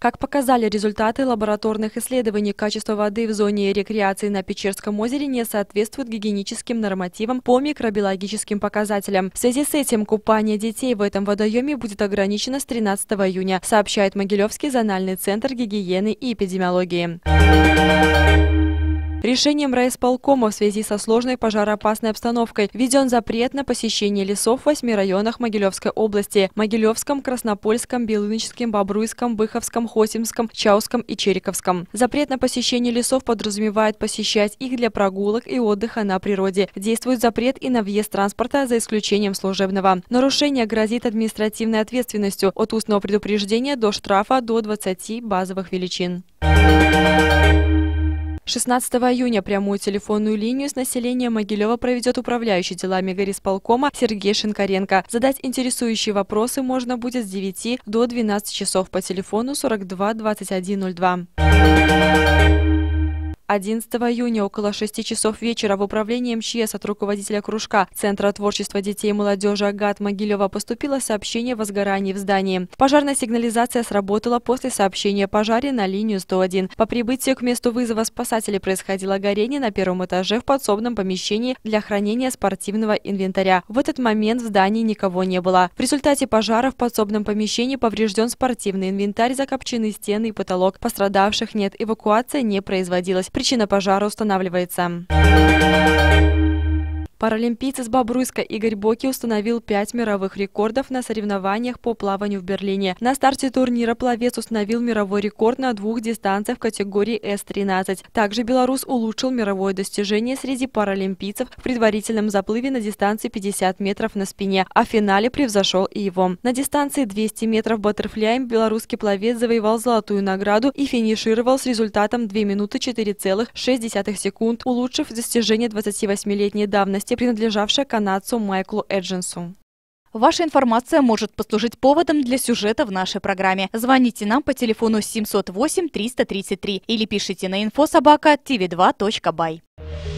Как показали результаты лабораторных исследований, качество воды в зоне рекреации на Печерском озере не соответствует гигиеническим нормативам по микробиологическим показателям. В связи с этим купание детей в этом водоеме будет ограничено с 13 июня, сообщает Могилевский зональный центр гигиены и эпидемиологии. Решением райисполкома в связи со сложной пожароопасной обстановкой введен запрет на посещение лесов в восьми районах Могилевской области – Могилевском, Краснопольском, Белыночском, Бобруйском, Быховском, Хосимском, Чауском и Чериковском. Запрет на посещение лесов подразумевает посещать их для прогулок и отдыха на природе. Действует запрет и на въезд транспорта за исключением служебного. Нарушение грозит административной ответственностью от устного предупреждения до штрафа до 20 базовых величин. Thank you. 16 июня прямую телефонную линию с населением Могилева проведет управляющий делами горисполкома Сергей Шинкаренко. Задать интересующие вопросы можно будет с 9 до 12 часов по телефону 42 2102. 11 июня около 6 часов вечера в управлении МЧС от руководителя кружка Центра творчества детей и молодежи Агат Могилева поступило сообщение о возгорании в здании. Пожарная сигнализация сработала после сообщения о пожаре на линию 101. По прибытию к месту вызова спасателей происходило горение на первом этаже в подсобном помещении для хранения спортивного инвентаря. В этот момент в здании никого не было. В результате пожара в подсобном помещении поврежден спортивный инвентарь, закопчены стены и потолок. Пострадавших нет, эвакуация не производилась. Причина пожара устанавливается. Паралимпийц из Бобруйска Игорь Боки установил пять мировых рекордов на соревнованиях по плаванию в Берлине. На старте турнира пловец установил мировой рекорд на двух дистанциях в категории С-13. Также белорус улучшил мировое достижение среди паралимпийцев в предварительном заплыве на дистанции 50 метров на спине, а в финале превзошел и его. На дистанции 200 метров баттерфляем белорусский пловец завоевал золотую награду и финишировал с результатом 2 минуты 4,6 секунд, улучшив достижение 28-летней давности поместье, принадлежавшее канадцу Майклу Эджинсу. Ваша информация может послужить поводом для сюжета в нашей программе. Звоните нам по телефону 708-333 или пишите на info tv2.by.